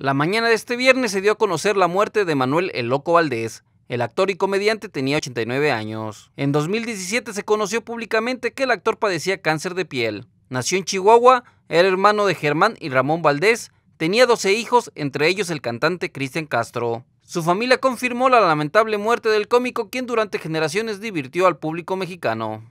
La mañana de este viernes se dio a conocer la muerte de Manuel El Loco Valdés. El actor y comediante tenía 89 años. En 2017 se conoció públicamente que el actor padecía cáncer de piel. Nació en Chihuahua, era hermano de Germán y Ramón Valdés, tenía 12 hijos, entre ellos el cantante Cristian Castro. Su familia confirmó la lamentable muerte del cómico quien durante generaciones divirtió al público mexicano.